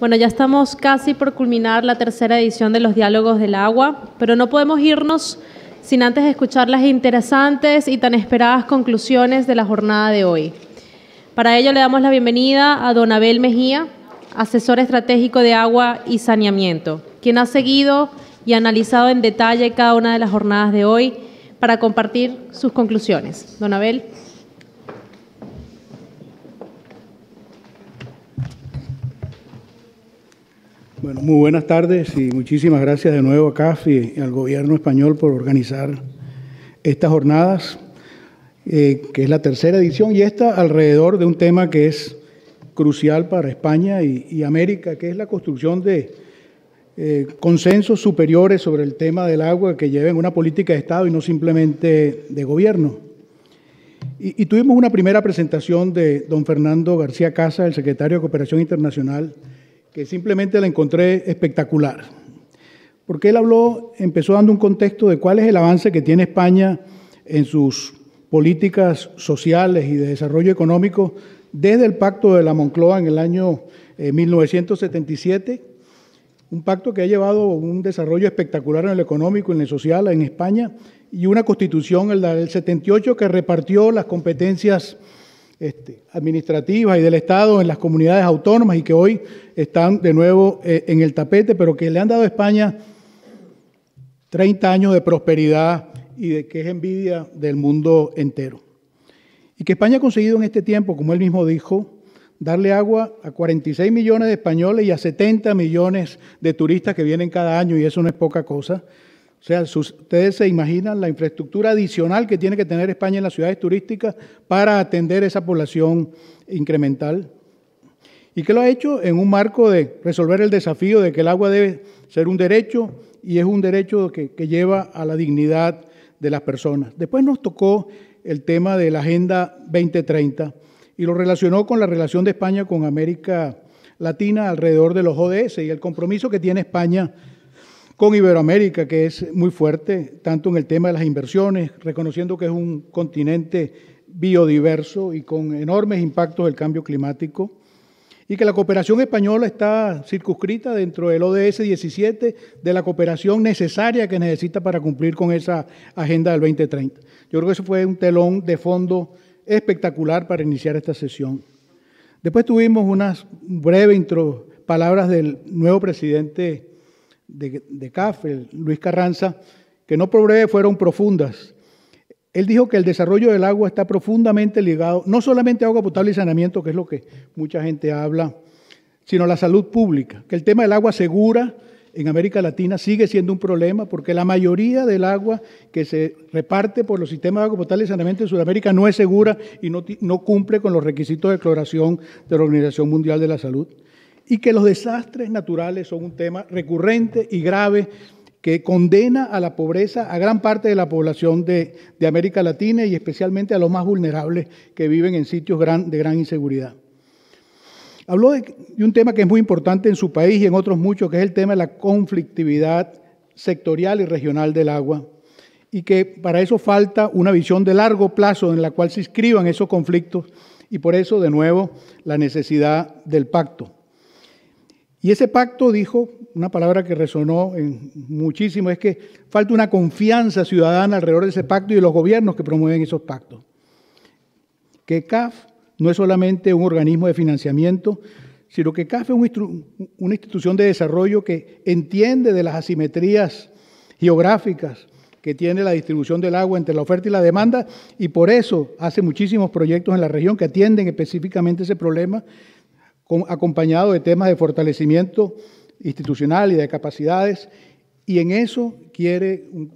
Bueno, ya estamos casi por culminar la tercera edición de los Diálogos del Agua, pero no podemos irnos sin antes escuchar las interesantes y tan esperadas conclusiones de la jornada de hoy. Para ello le damos la bienvenida a don Abel Mejía, asesor estratégico de agua y saneamiento, quien ha seguido y analizado en detalle cada una de las jornadas de hoy para compartir sus conclusiones. Don Abel. Bueno, muy buenas tardes y muchísimas gracias de nuevo a CAF y, al gobierno español por organizar estas jornadas, eh, que es la tercera edición, y esta alrededor de un tema que es crucial para España y, América, que es la construcción de eh, consensos superiores sobre el tema del agua que lleven una política de Estado y no simplemente de gobierno. Y, y tuvimos una primera presentación de don Fernando García Casa, el secretario de Cooperación Internacional, que simplemente la encontré espectacular. Porque él habló, empezó dando un contexto de cuál es el avance que tiene España en sus políticas sociales y de desarrollo económico desde el pacto de la Moncloa en el año 1977, eh, un pacto que ha llevado un desarrollo espectacular en el económico, y en el social, en España, y una constitución, el del 78, que repartió las competencias administrativa este, administrativas y del Estado en las comunidades autónomas y que hoy están de nuevo eh, en el tapete, pero que le han dado a España 30 años de prosperidad y de que es envidia del mundo entero. Y que España ha conseguido en este tiempo, como él mismo dijo, darle agua a 46 millones de españoles y a 70 millones de turistas que vienen cada año, y eso no es poca cosa. O sea, ustedes se imaginan la infraestructura adicional que tiene que tener España en las ciudades turísticas para atender esa población incremental. Y que lo ha hecho en un marco de resolver el desafío de que el agua debe ser un derecho y es un derecho que, que lleva a la dignidad de las personas. Después nos tocó el tema de la Agenda 2030 y lo relacionó con la relación de España con América Latina alrededor de los ODS y el compromiso que tiene España con Iberoamérica, que es muy fuerte, tanto en el tema de las inversiones, reconociendo que es un continente biodiverso y con enormes impactos del cambio climático, y que la cooperación española está circunscrita dentro del ODS 17 de la cooperación necesaria que necesita para cumplir con esa agenda del 2030. Yo creo que eso fue un telón de fondo espectacular para iniciar esta sesión. Después tuvimos unas breves palabras del nuevo presidente de, de Luis Carranza, que no breve fueron profundas. Él dijo que el desarrollo del agua está profundamente ligado, no solamente a agua potable y saneamiento, que es lo que mucha gente habla, sino a la salud pública, que el tema del agua segura en América Latina sigue siendo un problema porque la mayoría del agua que se reparte por los sistemas de agua potable y saneamiento en Sudamérica no es segura y no, no cumple con los requisitos de cloración de la Organización Mundial de la Salud y que los desastres naturales son un tema recurrente y grave que condena a la pobreza a gran parte de la población de, América Latina y especialmente a los más vulnerables que viven en sitios de gran inseguridad. Habló de, un tema que es muy importante en su país y en otros muchos, que es el tema de la conflictividad sectorial y regional del agua, y que para eso falta una visión de largo plazo en la cual se inscriban esos conflictos, y por eso, de nuevo, la necesidad del pacto. Y ese pacto dijo, una palabra que resonó en muchísimo, es que falta una confianza ciudadana alrededor de ese pacto y de los gobiernos que promueven esos pactos. Que CAF no es solamente un organismo de financiamiento, sino que CAF es una institución de desarrollo que entiende de las asimetrías geográficas que tiene la distribución del agua entre la oferta y la demanda y por eso hace muchísimos proyectos en la región que atienden específicamente ese problema acompañado de temas de fortalecimiento institucional y de capacidades, y en eso quiere un,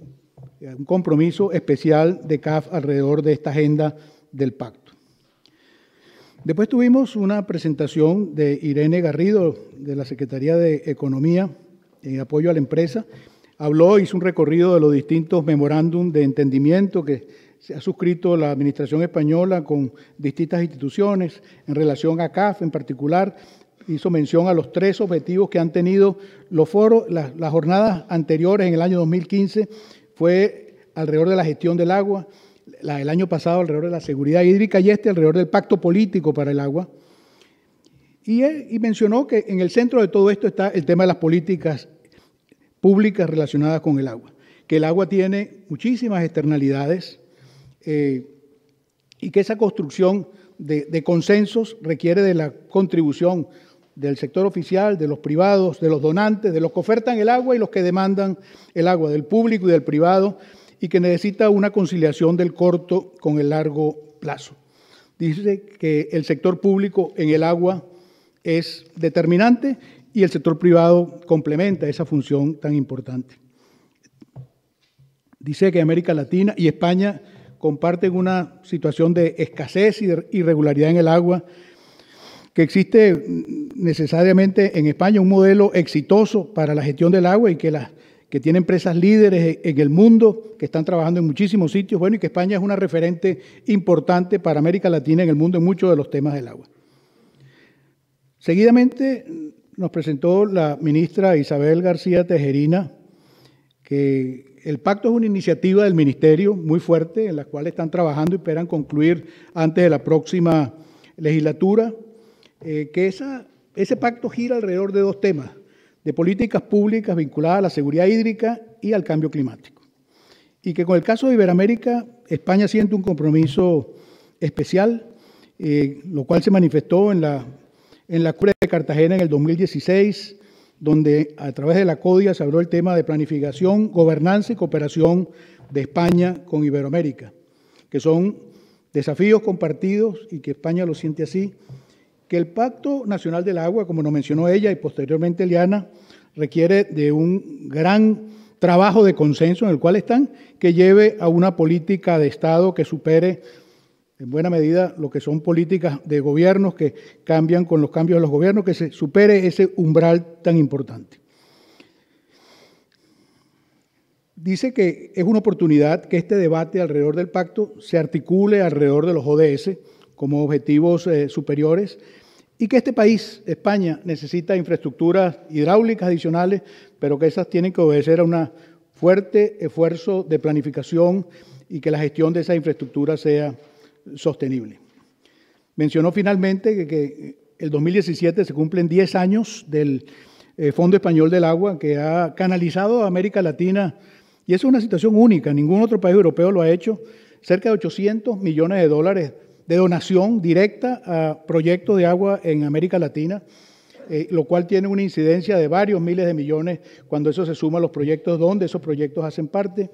compromiso especial de CAF alrededor de esta agenda del pacto. Después tuvimos una presentación de Irene Garrido, de la Secretaría de Economía, en apoyo a la empresa. Habló, hizo un recorrido de los distintos memorándum de entendimiento que se ha suscrito la Administración española con distintas instituciones en relación a CAF en particular. Hizo mención a los tres objetivos que han tenido los foros. Las, jornadas anteriores en el año 2015 fue alrededor de la gestión del agua, la año pasado alrededor de la seguridad hídrica y este alrededor del pacto político para el agua. Y, eh, y mencionó que en el centro de todo esto está el tema de las políticas públicas relacionadas con el agua, que el agua tiene muchísimas externalidades eh, y que esa construcción de, de consensos requiere de la contribución del sector oficial, de los privados, de los donantes, de los que ofertan el agua y los que demandan el agua, del público y del privado, y que necesita una conciliación del corto con el largo plazo. Dice que el sector público en el agua es determinante y el sector privado complementa esa función tan importante. Dice que América Latina y España comparten una situación de escasez y de irregularidad en el agua, que existe necesariamente en España un modelo exitoso para la gestión del agua y que, que tiene empresas líderes en el mundo, que están trabajando en muchísimos sitios, bueno, y que España es una referente importante para América Latina en el mundo en muchos de los temas del agua. Seguidamente nos presentó la ministra Isabel García Tejerina, que el pacto es una iniciativa del Ministerio muy fuerte, en la cual están trabajando y esperan concluir antes de la próxima legislatura, eh, que ese pacto gira alrededor de dos temas, de políticas públicas vinculadas a la seguridad hídrica y al cambio climático. Y que con el caso de Iberoamérica, España siente un compromiso especial, eh, lo cual se manifestó en la, en la Cumbre de Cartagena en el 2016, donde a través de la CODIA se habló el tema de planificación, gobernanza y cooperación de España con Iberoamérica, que son desafíos compartidos y que España lo siente así, que el Pacto Nacional del Agua, como nos mencionó ella y posteriormente Eliana, requiere de un gran trabajo de consenso en el cual están, que lleve a una política de Estado que supere en buena medida lo que son políticas de gobiernos que cambian con los cambios de los gobiernos, que se supere ese umbral tan importante. Dice que es una oportunidad que este debate alrededor del pacto se articule alrededor de los ODS como objetivos eh, superiores y que este país, España, necesita infraestructuras hidráulicas adicionales, pero que esas tienen que obedecer a un fuerte esfuerzo de planificación y que la gestión de esa infraestructura sea sostenible. Mencionó finalmente que, eh, el 2017 se cumplen 10 años del eh, Fondo Español del Agua que ha canalizado a América Latina, y es una situación única, ningún otro país europeo lo ha hecho, cerca de 800 millones de dólares de donación directa a proyectos de agua en América Latina, eh, lo cual tiene una incidencia de varios miles de millones cuando eso se suma a los proyectos donde esos proyectos hacen parte,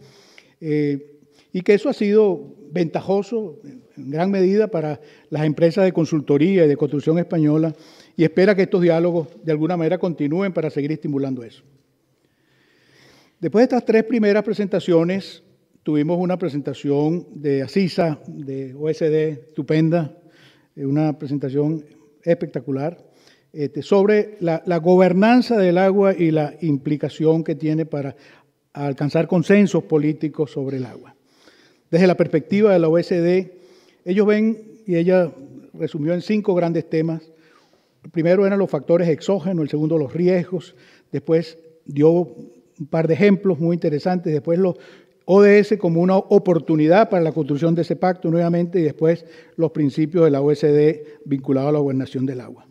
y que eso ha sido ventajoso en gran medida para las empresas de consultoría y de construcción española y espera que estos diálogos de alguna manera continúen para seguir estimulando eso. Después de estas tres primeras presentaciones, tuvimos una presentación de ASISA, de OSD, estupenda, eh, una presentación espectacular, este, sobre la, la gobernanza del agua y la implicación que tiene para alcanzar consensos políticos sobre el agua. Desde la perspectiva de la OSD, ellos ven, y ella resumió en cinco grandes temas. primero eran los factores exógenos, el segundo los riesgos, después dio un par de ejemplos muy interesantes, después los ODS como una oportunidad para la construcción de ese pacto nuevamente y después los principios de la OSD vinculados a la gobernación del agua.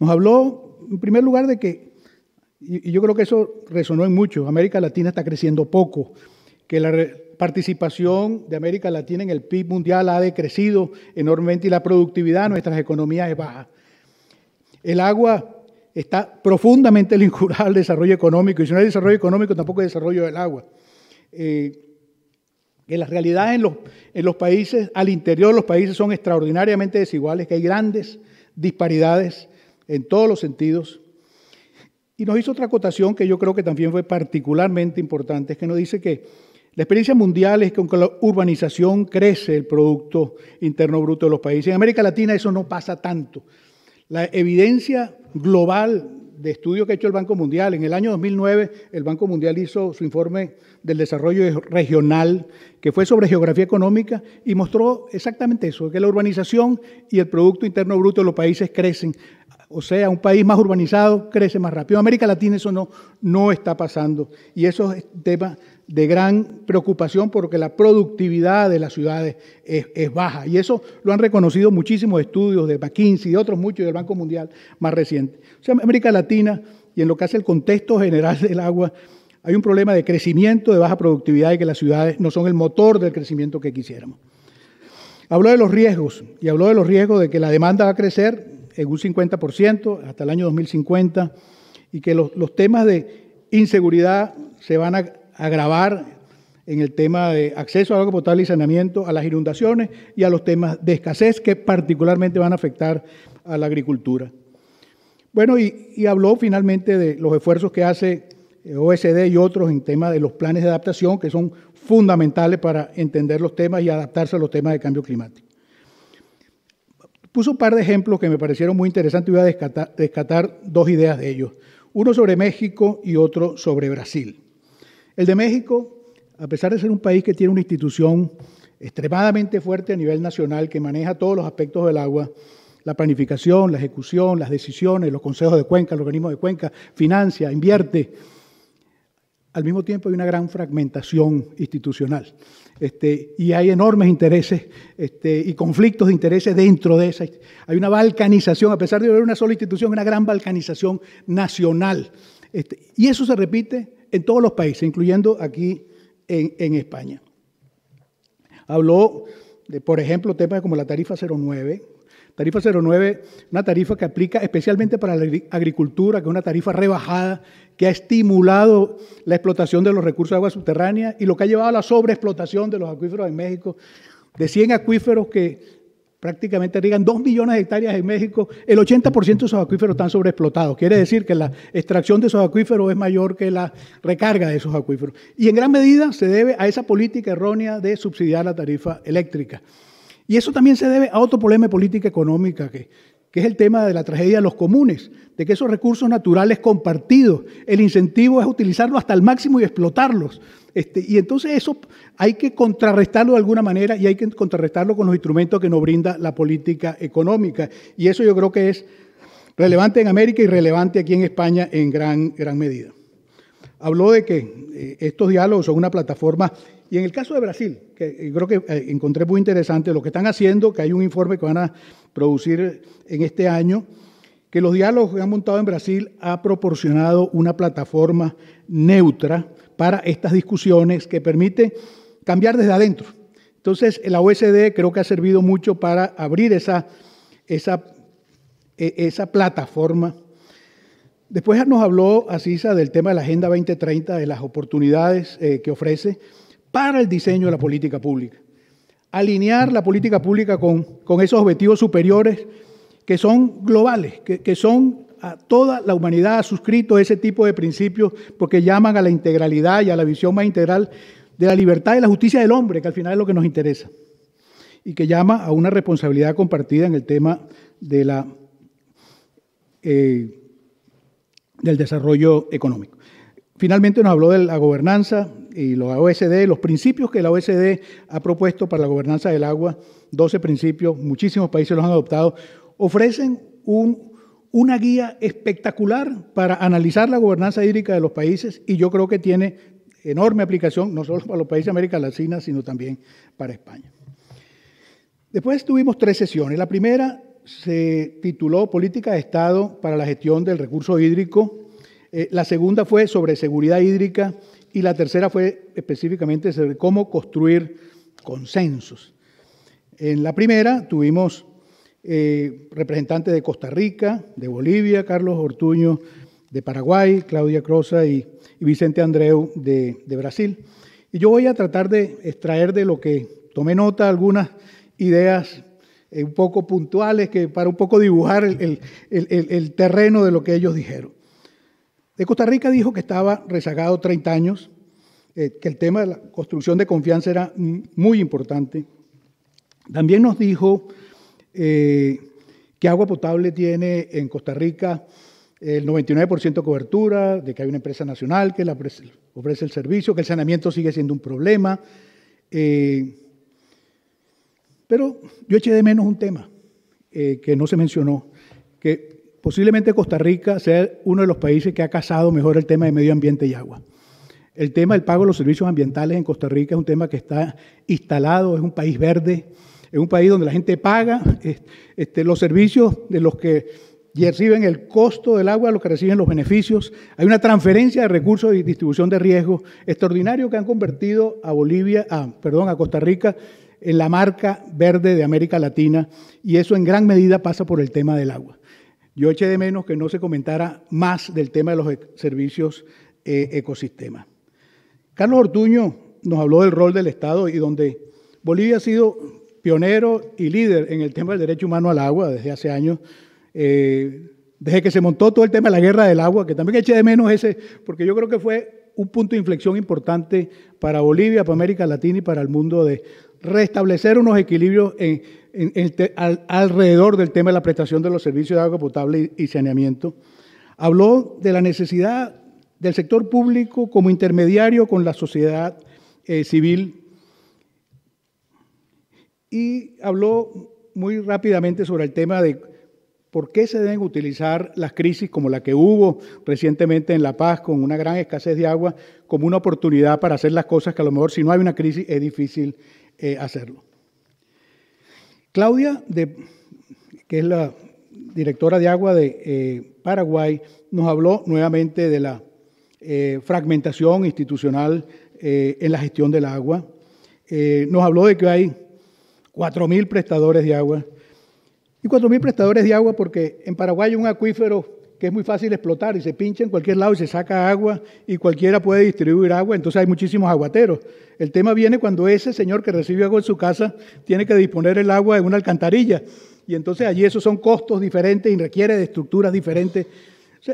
Nos habló, en primer lugar, de que, y yo creo que eso resonó en mucho, América Latina está creciendo poco, que la participación de América Latina en el PIB mundial ha decrecido enormemente y la productividad de nuestras economías es baja. El agua está profundamente vinculada al desarrollo económico y si no hay desarrollo económico tampoco hay desarrollo del agua. que eh, las realidades en los, en los países, al interior de los países, son extraordinariamente desiguales, que hay grandes disparidades en todos los sentidos. Y nos hizo otra acotación que yo creo que también fue particularmente importante, es que nos dice que la experiencia mundial es que con la urbanización crece el Producto Interno Bruto de los países. En América Latina eso no pasa tanto. La evidencia global de estudio que ha hecho el Banco Mundial, en el año 2009 el Banco Mundial hizo su informe del desarrollo regional, que fue sobre geografía económica, y mostró exactamente eso, que la urbanización y el Producto Interno Bruto de los países crecen. O sea, un país más urbanizado crece más rápido. En América Latina eso no, no está pasando. Y eso es tema de gran preocupación porque la productividad de las ciudades es, baja. Y eso lo han reconocido muchísimos estudios de McKinsey y de otros muchos del Banco Mundial más reciente. O sea, en América Latina y en lo que hace el contexto general del agua, hay un problema de crecimiento, de baja productividad y que las ciudades no son el motor del crecimiento que quisiéramos. Habló de los riesgos y habló de los riesgos de que la demanda va a crecer en un 50% hasta el año 2050 y que los, temas de inseguridad se van a agravar en el tema de acceso a agua potable y saneamiento, a las inundaciones y a los temas de escasez que particularmente van a afectar a la agricultura. Bueno, y, y habló finalmente de los esfuerzos que hace eh, OSD y otros en temas de los planes de adaptación que son fundamentales para entender los temas y adaptarse a los temas de cambio climático puso un par de ejemplos que me parecieron muy interesantes y voy a descatar, dos ideas de ellos, uno sobre México y otro sobre Brasil. El de México, a pesar de ser un país que tiene una institución extremadamente fuerte a nivel nacional que maneja todos los aspectos del agua, la planificación, la ejecución, las decisiones, los consejos de cuenca, los organismos de cuenca, financia, invierte. Al mismo tiempo hay una gran fragmentación institucional. Este, y hay enormes intereses este, y conflictos de intereses dentro de esa. Hay una balcanización, a pesar de haber una sola institución, una gran balcanización nacional. Este, y eso se repite en todos los países, incluyendo aquí en, España. Habló, de, por ejemplo, temas como la tarifa 09, Tarifa 09, una tarifa que aplica especialmente para la agricultura, que es una tarifa rebajada, que ha estimulado la explotación de los recursos de agua subterránea y lo que ha llevado a la sobreexplotación de los acuíferos en México. De 100 acuíferos que prácticamente riegan 2 millones de hectáreas en México, el 80% de esos acuíferos están sobreexplotados. Quiere decir que la extracción de esos acuíferos es mayor que la recarga de esos acuíferos. Y en gran medida se debe a esa política errónea de subsidiar la tarifa eléctrica. Y eso también se debe a otro problema de política económica, que, es el tema de la tragedia de los comunes, de que esos recursos naturales compartidos, el incentivo es utilizarlos hasta el máximo y explotarlos. Este, y entonces eso hay que contrarrestarlo de alguna manera y hay que contrarrestarlo con los instrumentos que nos brinda la política económica. Y eso yo creo que es relevante en América y relevante aquí en España en gran, gran medida. Habló de que eh, estos diálogos son una plataforma y en el caso de Brasil, que eh, creo que eh, encontré muy interesante lo que están haciendo, que hay un informe que van a producir eh, en este año, que los diálogos que han montado en Brasil ha proporcionado una plataforma neutra para estas discusiones que permite cambiar desde adentro. Entonces, la OSD creo que ha servido mucho para abrir esa, esa, esa plataforma. Después nos habló Asisa del tema de la Agenda 2030, de las oportunidades que ofrece para el diseño de la política pública. Alinear la política pública con, con esos objetivos superiores que son globales, que, son a toda la humanidad ha suscrito ese tipo de principios porque llaman a la integralidad y a la visión más integral de la libertad y la justicia del hombre, que al final es lo que nos interesa, y que llama a una responsabilidad compartida en el tema de la, eh, del desarrollo económico. Finalmente nos habló de la gobernanza, y la OSD, los principios que la OSD ha propuesto para la gobernanza del agua, 12 principios, muchísimos países los han adoptado, ofrecen una guía espectacular para analizar la gobernanza hídrica de los países y yo creo que tiene enorme aplicación no solo para los países de América Latina, sino también para España. Después tuvimos tres sesiones. La primera se tituló Política de Estado para la gestión del recurso hídrico. Eh, la segunda fue sobre seguridad hídrica y la tercera fue específicamente sobre cómo construir consensos. En la primera tuvimos eh, representantes de Costa Rica, de Bolivia, Carlos Ortuño de Paraguay, Claudia Crosa y, Vicente Andreu de, Brasil. Y yo voy a tratar de extraer de lo que tomé nota algunas ideas eh, un poco puntuales que para un poco dibujar el terreno de lo que ellos dijeron. De Costa Rica dijo que estaba rezagado 30 años, eh, que el tema de la construcción de confianza era muy importante. También nos dijo eh, que agua potable tiene en Costa Rica el 99% cobertura, de que hay una empresa nacional que la ofrece el servicio, que el saneamiento sigue siendo un problema. Eh, pero yo eché de menos un tema que no se mencionó, que Posiblemente Costa Rica sea uno de los países que ha cazado mejor el tema de medio ambiente y agua. El tema del pago de los servicios ambientales en Costa Rica es un tema que está instalado, es un país verde, es un país donde la gente paga este, los servicios de los que reciben el costo del agua, los que reciben los beneficios. Hay una transferencia de recursos y distribución de riesgos extraordinario que han convertido a Bolivia, ah, perdón, a Costa Rica en la marca verde de América Latina y eso en gran medida pasa por el tema del agua. Yo eché de menos que no se comentara más del tema de los e-, servicios eh, ecosistema. Carlos Ortuño nos habló del rol del Estado y donde Bolivia ha sido pionero y líder en el tema del derecho humano al agua desde hace años. Eh, desde que se montó todo el tema de la guerra del agua, que también eché de menos ese, porque yo creo que fue un punto de inflexión importante para Bolivia, para América Latina y para el mundo de, restablecer unos equilibrios en, alrededor del tema de la prestación de los servicios de agua potable y, saneamiento. Habló de la necesidad del sector público como intermediario con la sociedad eh, civil y habló muy rápidamente sobre el tema de por qué se deben utilizar las crisis como la que hubo recientemente en La Paz con una gran escasez de agua como una oportunidad para hacer las cosas que a lo mejor si no hay una crisis es difícil eh, hacerlo. Claudia, que es la directora de agua de eh, Paraguay, nos habló nuevamente de la eh, fragmentación institucional en la gestión del agua. nos habló de que hay 4.000 prestadores de agua. Y 4.000 prestadores de agua porque en Paraguay hay un acuífero que es muy fácil explotar y se pincha en cualquier lado y se saca agua y cualquiera puede distribuir agua, entonces hay muchísimos aguateros. El tema viene cuando ese señor que recibe agua en su casa tiene que disponer el agua en una alcantarilla y entonces allí esos son costos diferentes y requiere de estructuras diferentes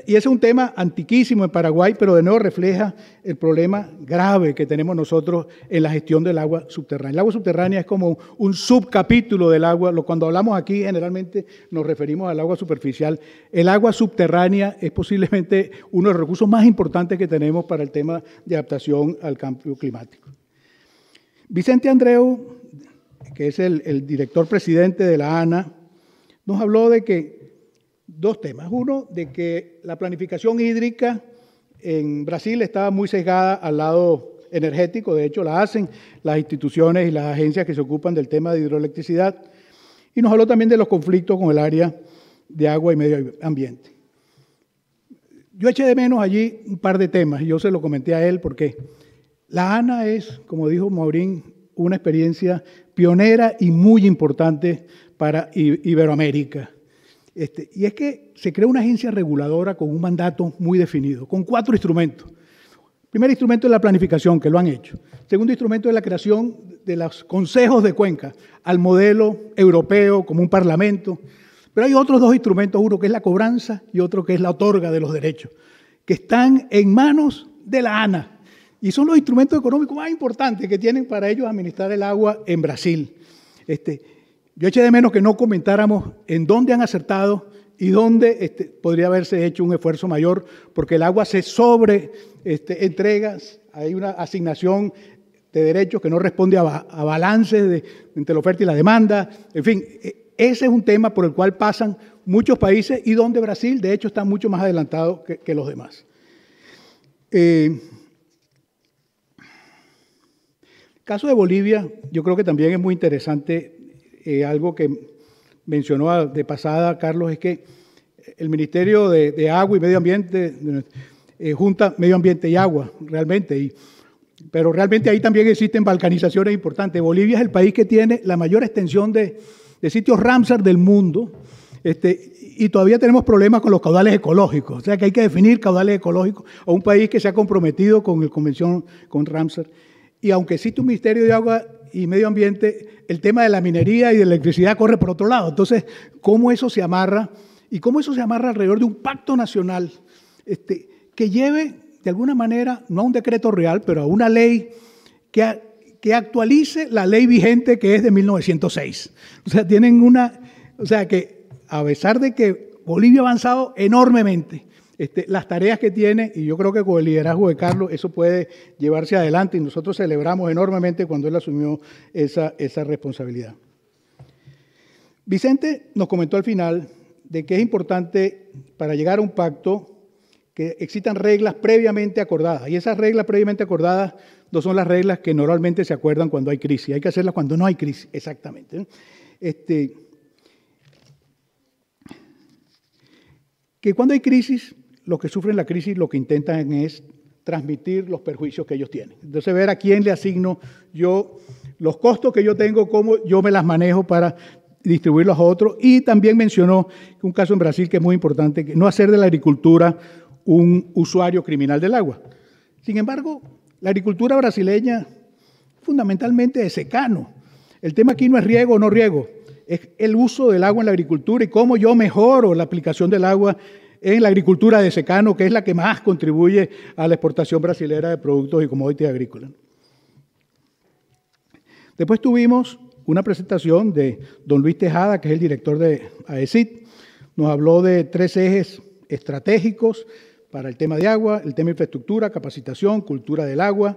y ese es un tema antiquísimo en Paraguay, pero de nuevo refleja el problema grave que tenemos nosotros en la gestión del agua subterránea. El agua subterránea es como un subcapítulo del agua. Cuando hablamos aquí generalmente nos referimos al agua superficial. El agua subterránea es posiblemente uno de los recursos más importantes que tenemos para el tema de adaptación al cambio climático. Vicente Andreu, que es el, director presidente de la ANA, nos habló de que dos temas. Uno, de que la planificación hídrica en Brasil estaba muy sesgada al lado energético, de hecho la hacen las instituciones y las agencias que se ocupan del tema de hidroelectricidad. Y nos habló también de los conflictos con el área de agua y medio ambiente. Yo eché de menos allí un par de temas yo se lo comenté a él porque La Ana es, como dijo Maurín, una experiencia pionera y muy importante para Iberoamérica. Este, y es que se crea una agencia reguladora con un mandato muy definido, con cuatro instrumentos. Primer instrumento es la planificación, que lo han hecho. Segundo instrumento es la creación de los consejos de cuenca al modelo europeo como un parlamento. Pero hay otros dos instrumentos, uno que es la cobranza y otro que es la otorga de los derechos, que están en manos de la ANA. Y son los instrumentos económicos más importantes que tienen para ellos administrar el agua en Brasil. Este, yo eché de menos que no comentáramos en dónde han acertado y dónde este, podría haberse hecho un esfuerzo mayor, porque el agua se sobre este, entrega, hay una asignación de derechos que no responde a, balances entre la oferta y la demanda. En fin, e, ese es un tema por el cual pasan muchos países y donde Brasil, de hecho, está mucho más adelantado que, los demás. Eh, caso de Bolivia, yo creo que también es muy interesante eh, algo que mencionó de pasada Carlos es que el Ministerio de, Agua y Medio Ambiente eh, junta Medio Ambiente y Agua, realmente. Y, pero realmente ahí también existen balcanizaciones importantes. Bolivia es el país que tiene la mayor extensión de, sitios Ramsar del mundo. Este, y todavía tenemos problemas con los caudales ecológicos. O sea que hay que definir caudales ecológicos a un país que se ha comprometido con el convención con Ramsar. Y aunque existe un Ministerio de Agua y medio ambiente, el tema de la minería y de la electricidad corre por otro lado. Entonces, ¿cómo eso se amarra? Y cómo eso se amarra alrededor de un pacto nacional este, que lleve, de alguna manera, no a un decreto real, pero a una ley que, que actualice la ley vigente que es de 1906. O sea, tienen una... O sea, que a pesar de que Bolivia ha avanzado enormemente, este, las tareas que tiene, y yo creo que con el liderazgo de Carlos eso puede llevarse adelante y nosotros celebramos enormemente cuando él asumió esa, responsabilidad. Vicente nos comentó al final de que es importante para llegar a un pacto que existan reglas previamente acordadas. Y esas reglas previamente acordadas no son las reglas que normalmente se acuerdan cuando hay crisis. Hay que hacerlas cuando no hay crisis, exactamente. ¿eh? Este, que cuando hay crisis los que sufren la crisis lo que intentan es transmitir los perjuicios que ellos tienen. Entonces, ver a quién le asigno yo los costos que yo tengo, cómo yo me las manejo para distribuirlos a otros. Y también mencionó un caso en Brasil que es muy importante, que no hacer de la agricultura un usuario criminal del agua. Sin embargo, la agricultura brasileña fundamentalmente es secano. El tema aquí no es riego o no riego, es el uso del agua en la agricultura y cómo yo mejoro la aplicación del agua en la agricultura de secano, que es la que más contribuye a la exportación brasilera de productos y commodities agrícolas. Después tuvimos una presentación de don Luis Tejada, que es el director de AECID. Nos habló de tres ejes estratégicos para el tema de agua, el tema de infraestructura, capacitación, cultura del agua,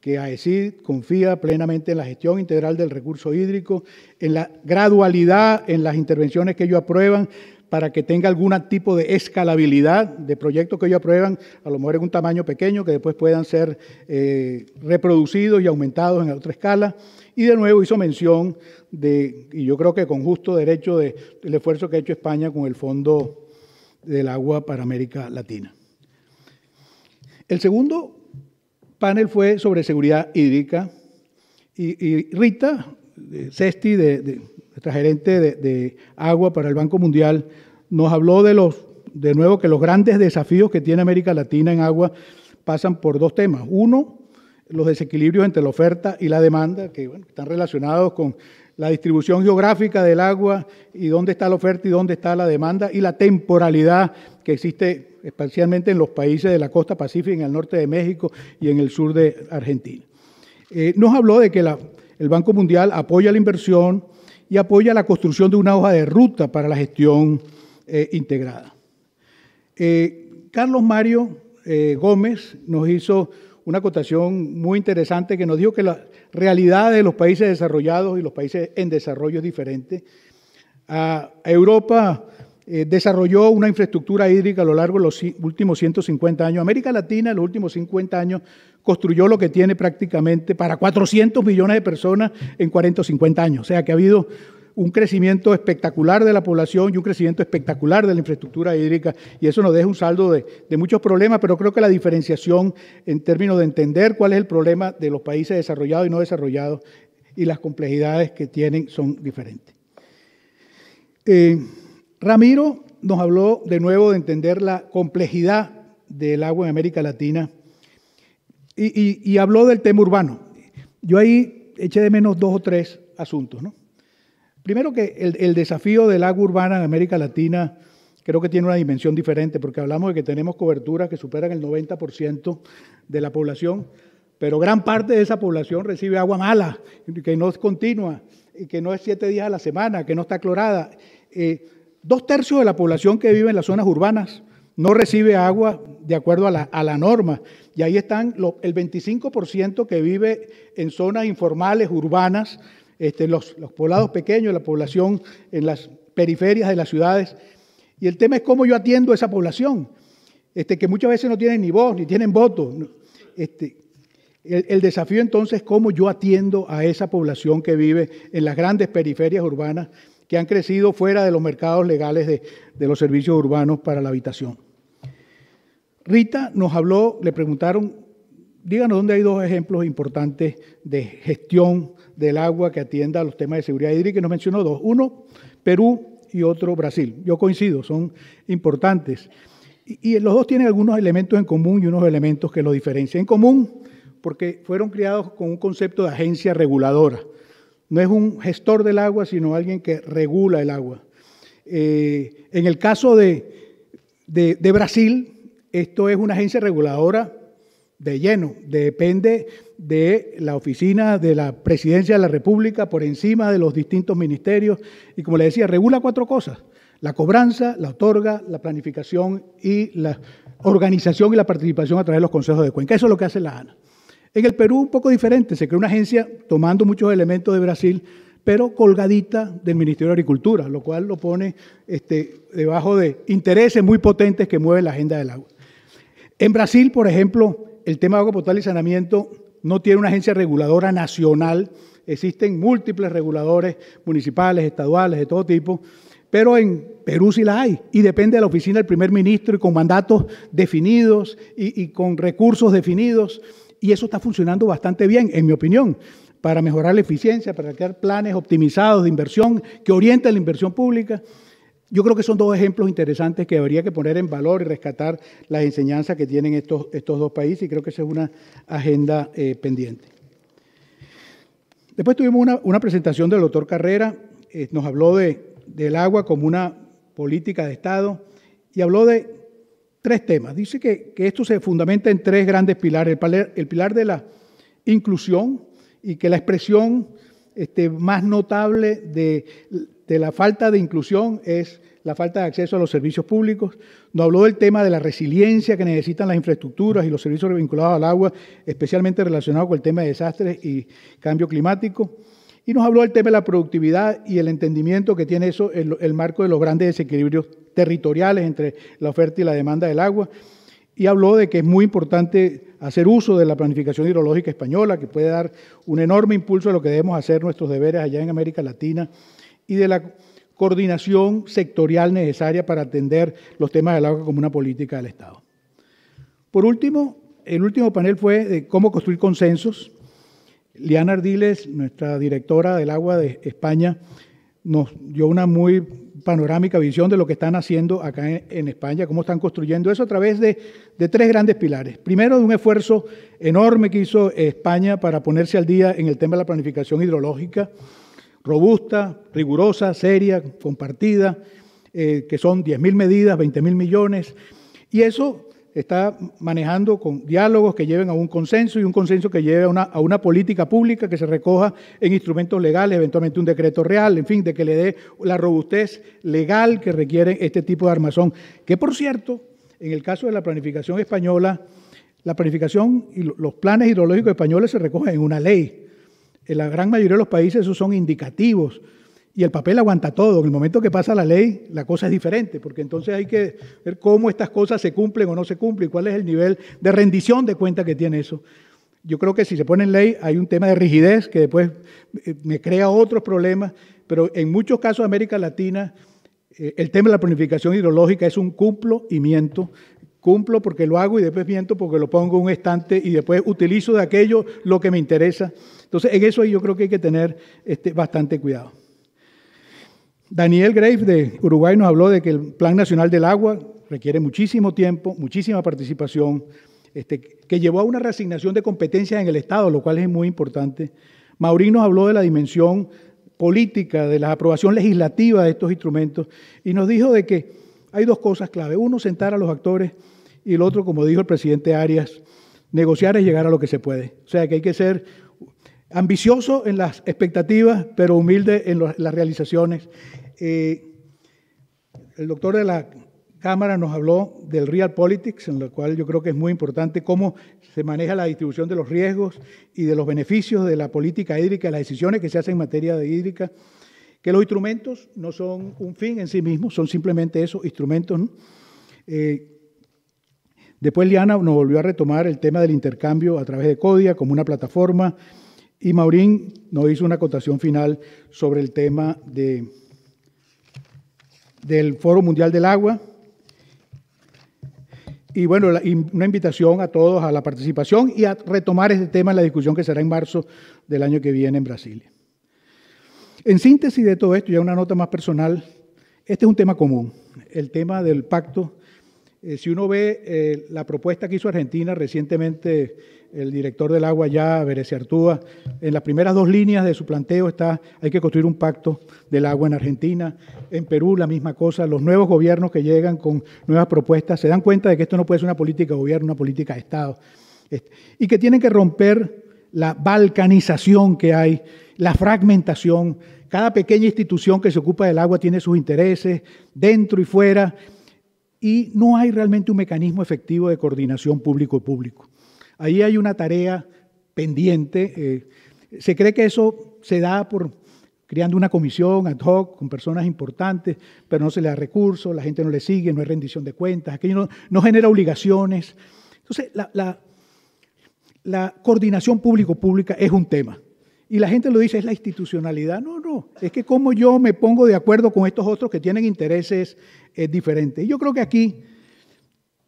que AECID confía plenamente en la gestión integral del recurso hídrico, en la gradualidad en las intervenciones que ellos aprueban para que tenga algún tipo de escalabilidad de proyectos que ellos aprueban, a lo mejor en un tamaño pequeño, que después puedan ser eh, reproducidos y aumentados en otra escala. Y de nuevo hizo mención de, y yo creo que con justo derecho, del esfuerzo que ha hecho España con el Fondo del Agua para América Latina. El segundo panel fue sobre seguridad hídrica y, Rita Cesti de nuestra gerente de, agua para el Banco Mundial, nos habló de los, de nuevo, que los grandes desafíos que tiene América Latina en agua pasan por dos temas. Uno, los desequilibrios entre la oferta y la demanda, que están relacionados con la distribución geográfica del agua y dónde está la oferta y dónde está la demanda, y la temporalidad que existe especialmente en los países de la costa pacífica, en el norte de México y en el sur de Argentina. Eh, nos habló de que la, el Banco Mundial apoya la inversión, y apoya la construcción de una hoja de ruta para la gestión eh, integrada. Eh, Carlos Mario eh, Gómez nos hizo una acotación muy interesante que nos dijo que la realidad de los países desarrollados y los países en desarrollo es diferente. A Europa eh, desarrolló una infraestructura hídrica a lo largo de los últimos 150 años. América Latina en los últimos 50 años construyó lo que tiene prácticamente para 400 millones de personas en 40 o 50 años. O sea que ha habido un crecimiento espectacular de la población y un crecimiento espectacular de la infraestructura hídrica, y eso nos deja un saldo de, muchos problemas, pero creo que la diferenciación en términos de entender cuál es el problema de los países desarrollados y no desarrollados y las complejidades que tienen son diferentes. Eh, Ramiro nos habló de nuevo de entender la complejidad del agua en América Latina y, habló del tema urbano. Yo ahí eché de menos dos o tres asuntos. Primero que el, desafío del agua urbana en América Latina creo que tiene una dimensión diferente, porque hablamos de que tenemos coberturas que superan el 90% de la población, pero gran parte de esa población recibe agua mala, que no es continua, que no es siete días a la semana, que no está clorada. Eh, Dos tercios de la población que vive en las zonas urbanas no recibe agua de acuerdo a la, norma. Y ahí están el 25% que vive en zonas informales, urbanas, este, los, poblados pequeños, la población en las periferias de las ciudades. Y el tema es cómo yo atiendo a esa población, este, que muchas veces no tienen ni voz, ni tienen voto. Este, el, el, desafío entonces es cómo yo atiendo a esa población que vive en las grandes periferias urbanas que han crecido fuera de los mercados legales de, los servicios urbanos para la habitación. Rita nos habló, le preguntaron, díganos dónde hay dos ejemplos importantes de gestión del agua que atienda a los temas de seguridad hídrica, que nos mencionó dos, uno Perú y otro Brasil. Yo coincido, son importantes. Y, y los dos tienen algunos elementos en común y unos elementos que los diferencian. En común, porque fueron criados con un concepto de agencia reguladora. No es un gestor del agua, sino alguien que regula el agua. Eh, en el caso de, Brasil, esto es una agencia reguladora de lleno, depende de la oficina de la presidencia de la República por encima de los distintos ministerios y como le decía, regula cuatro cosas, la cobranza, la otorga, la planificación y la organización y la participación a través de los consejos de cuenca. Eso es lo que hace la ANA. En el Perú un poco diferente, se creó una agencia tomando muchos elementos de Brasil, pero colgadita del Ministerio de Agricultura, lo cual lo pone este, debajo de intereses muy potentes que mueven la agenda del agua. En Brasil, por ejemplo, el tema de agua potable y saneamiento no tiene una agencia reguladora nacional, existen múltiples reguladores municipales, estaduales, de todo tipo, pero en Perú sí la hay y depende de la oficina del primer ministro y con mandatos definidos y con recursos definidos y eso está funcionando bastante bien, en mi opinión, para mejorar la eficiencia, para crear planes optimizados de inversión que orienten la inversión pública. Yo creo que son dos ejemplos interesantes que habría que poner en valor y rescatar las enseñanzas que tienen estos, estos dos países y creo que esa es una agenda eh, pendiente. Después tuvimos una, presentación del doctor Carrera, eh, nos habló de, del agua como una política de Estado y habló de tres temas. Dice que, esto se fundamenta en tres grandes pilares. El, pilar de la inclusión y que la expresión este, más notable de, la falta de inclusión es la falta de acceso a los servicios públicos. no habló del tema de la resiliencia que necesitan las infraestructuras y los servicios vinculados al agua, especialmente relacionado con el tema de desastres y cambio climático y nos habló del tema de la productividad y el entendimiento que tiene eso, el, el marco de los grandes desequilibrios territoriales entre la oferta y la demanda del agua y habló de que es muy importante hacer uso de la planificación hidrológica española, que puede dar un enorme impulso a lo que debemos hacer nuestros deberes allá en América Latina, y de la coordinación sectorial necesaria para atender los temas del agua como una política del Estado. Por último, el último panel fue de cómo construir consensos, Liana Ardiles, nuestra directora del agua de España, nos dio una muy panorámica visión de lo que están haciendo acá en, España, cómo están construyendo eso a través de, tres grandes pilares. Primero, de un esfuerzo enorme que hizo España para ponerse al día en el tema de la planificación hidrológica, robusta, rigurosa, seria, compartida, eh, que son 10.000 medidas, 20.000 millones. Y eso está manejando con diálogos que lleven a un consenso y un consenso que lleve a una, política pública que se recoja en instrumentos legales, eventualmente un decreto real, en fin, de que le dé la robustez legal que requiere este tipo de armazón. Que por cierto, en el caso de la planificación española, la planificación y los planes hidrológicos españoles se recogen en una ley. En la gran mayoría de los países esos son indicativos, y el papel aguanta todo. En el momento que pasa la ley, la cosa es diferente, porque entonces hay que ver cómo estas cosas se cumplen o no se cumplen, cuál es el nivel de rendición de cuenta que tiene eso. Yo creo que si se pone en ley hay un tema de rigidez que después eh, me crea otros problemas, pero en muchos casos de América Latina eh, el tema de la planificación hidrológica es un y cumplo miento. cumplo porque lo hago y después miento porque lo pongo en un estante y después utilizo de aquello lo que me interesa. Entonces, en eso yo creo que hay que tener este, bastante cuidado. Daniel Graves de Uruguay nos habló de que el Plan Nacional del Agua requiere muchísimo tiempo, muchísima participación, este, que llevó a una reasignación de competencias en el Estado, lo cual es muy importante. Maurín nos habló de la dimensión política, de la aprobación legislativa de estos instrumentos y nos dijo de que hay dos cosas clave. Uno, sentar a los actores y el otro, como dijo el presidente Arias, negociar es llegar a lo que se puede. O sea que hay que ser ambicioso en las expectativas, pero humilde en, las realizaciones. Eh, el doctor de la Cámara nos habló del Real Politics, en lo cual yo creo que es muy importante cómo se maneja la distribución de los riesgos y de los beneficios de la política hídrica, las decisiones que se hacen en materia de hídrica, que los instrumentos no son un fin en sí mismos, son simplemente esos instrumentos. Eh, después Liana nos volvió a retomar el tema del intercambio a través de CODIA como una plataforma y Maurín nos hizo una acotación final sobre el tema de, del Foro Mundial del Agua. Y bueno, una invitación a todos a la participación y a retomar este tema en la discusión que será en marzo del año que viene en Brasil. En síntesis de todo esto, ya una nota más personal, este es un tema común, el tema del pacto eh, si uno ve eh, la propuesta que hizo Argentina recientemente, el director del agua ya, Berece Artúa, en las primeras dos líneas de su planteo está, hay que construir un pacto del agua en Argentina, en Perú la misma cosa, los nuevos gobiernos que llegan con nuevas propuestas se dan cuenta de que esto no puede ser una política de gobierno, una política de Estado, este, y que tienen que romper la balcanización que hay, la fragmentación, cada pequeña institución que se ocupa del agua tiene sus intereses dentro y fuera, y no hay realmente un mecanismo efectivo de coordinación público-público. Ahí hay una tarea pendiente. Eh, se cree que eso se da por creando una comisión ad hoc con personas importantes, pero no se le da recursos, la gente no le sigue, no hay rendición de cuentas, aquello no, genera obligaciones. Entonces, la, la, la coordinación público-pública es un tema. Y la gente lo dice, es la institucionalidad. No, no, es que como yo me pongo de acuerdo con estos otros que tienen intereses es eh, diferentes. yo creo que aquí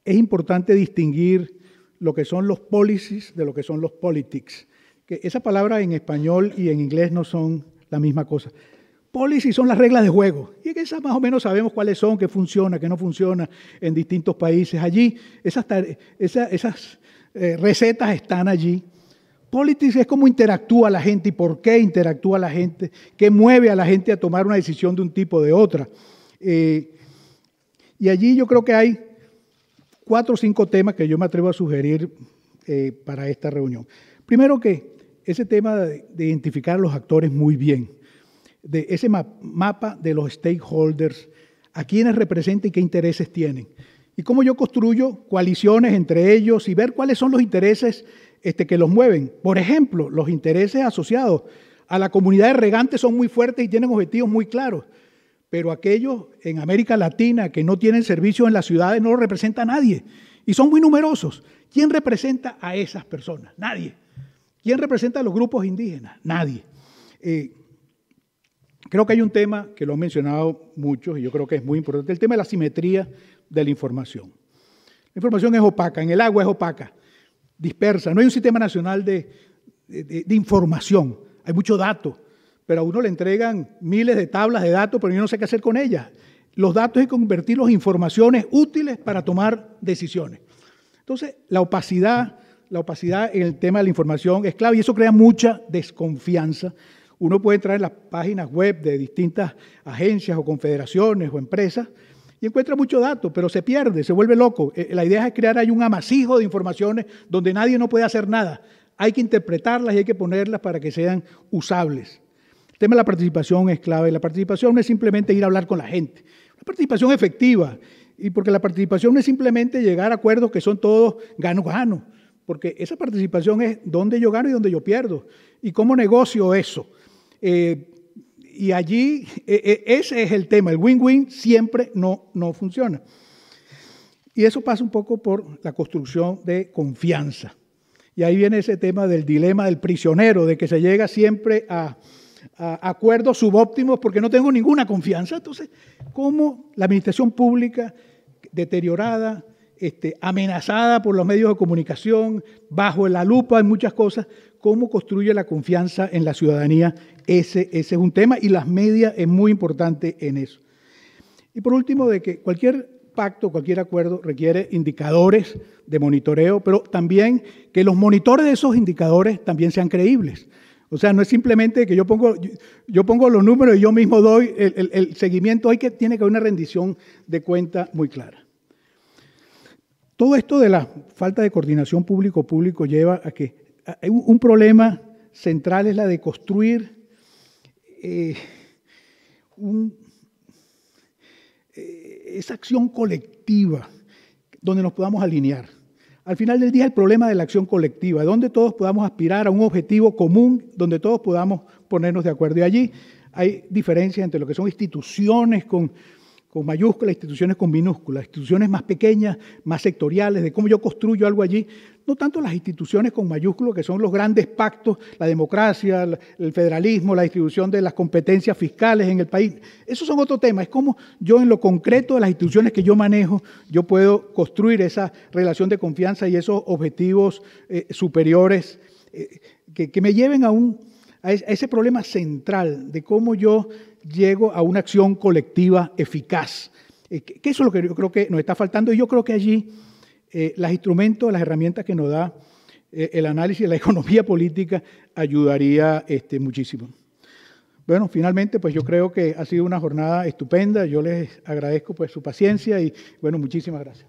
es importante distinguir lo que son los policies de lo que son los politics. Que esa palabra en español y en inglés no son la misma cosa. Policies son las reglas de juego. Y que esas más o menos sabemos cuáles son, qué funciona, qué no funciona en distintos países. Allí esas, eh, recetas están allí Politics es cómo interactúa la gente y por qué interactúa la gente, qué mueve a la gente a tomar una decisión de un tipo o de otra. Eh, y allí yo creo que hay cuatro o cinco temas que yo me atrevo a sugerir eh, para esta reunión. Primero que ese tema de, identificar a los actores muy bien, de ese mapa de los stakeholders, a quienes representan y qué intereses tienen, y cómo yo construyo coaliciones entre ellos y ver cuáles son los intereses este, que los mueven. Por ejemplo, los intereses asociados a la comunidad de regantes son muy fuertes y tienen objetivos muy claros, pero aquellos en América Latina que no tienen servicios en las ciudades no los representa nadie y son muy numerosos. ¿Quién representa a esas personas? Nadie. ¿Quién representa a los grupos indígenas? Nadie. Eh, creo que hay un tema que lo han mencionado muchos y yo creo que es muy importante, el tema de la simetría de la información. La información es opaca, en el agua es opaca dispersa. No hay un sistema nacional de, información. Hay mucho dato, pero a uno le entregan miles de tablas de datos, pero yo no sé qué hacer con ellas. Los datos hay que convertirlos en informaciones útiles para tomar decisiones. Entonces, la opacidad, la opacidad en el tema de la información es clave y eso crea mucha desconfianza. Uno puede entrar en las páginas web de distintas agencias o confederaciones o empresas y encuentra mucho dato, pero se pierde, se vuelve loco. Eh, la idea es crear ahí un amasijo de informaciones donde nadie no puede hacer nada. Hay que interpretarlas y hay que ponerlas para que sean usables. El tema de la participación es clave. La participación no es simplemente ir a hablar con la gente. La participación efectiva. Y porque la participación no es simplemente llegar a acuerdos que son todos gano-gano. Porque esa participación es dónde yo gano y dónde yo pierdo. Y cómo negocio eso. Eh, y allí e, e, ese es el tema, el win-win siempre no, no funciona. Y eso pasa un poco por la construcción de confianza. Y ahí viene ese tema del dilema del prisionero, de que se llega siempre a, acuerdos subóptimos porque no tengo ninguna confianza. Entonces, ¿cómo la administración pública deteriorada, este, amenazada por los medios de comunicación, bajo la lupa en muchas cosas, cómo construye la confianza en la ciudadanía, ese, es un tema y las medias es muy importante en eso. Y por último, de que cualquier pacto, cualquier acuerdo requiere indicadores de monitoreo, pero también que los monitores de esos indicadores también sean creíbles. O sea, no es simplemente que yo pongo, yo pongo los números y yo mismo doy el, seguimiento, hay que, tiene que haber una rendición de cuenta muy clara. Todo esto de la falta de coordinación público-público lleva a que un problema central es la de construir eh, eh, esa acción colectiva donde nos podamos alinear. Al final del día el problema de la acción colectiva, donde todos podamos aspirar a un objetivo común, donde todos podamos ponernos de acuerdo. Y allí hay diferencias entre lo que son instituciones con con mayúsculas, instituciones con minúsculas, instituciones más pequeñas, más sectoriales, de cómo yo construyo algo allí. No tanto las instituciones con mayúsculas, que son los grandes pactos, la democracia, el federalismo, la distribución de las competencias fiscales en el país. Esos son otro tema. Es como yo en lo concreto de las instituciones que yo manejo, yo puedo construir esa relación de confianza y esos objetivos eh, superiores eh, que me lleven a un a ese problema central de cómo yo llego a una acción colectiva eficaz. Eh, que eso es lo que yo creo que nos está faltando y yo creo que allí eh, los instrumentos, las herramientas que nos da eh, el análisis de la economía política ayudaría este, muchísimo. Bueno, finalmente, pues yo creo que ha sido una jornada estupenda. Yo les agradezco pues su paciencia y bueno, muchísimas gracias.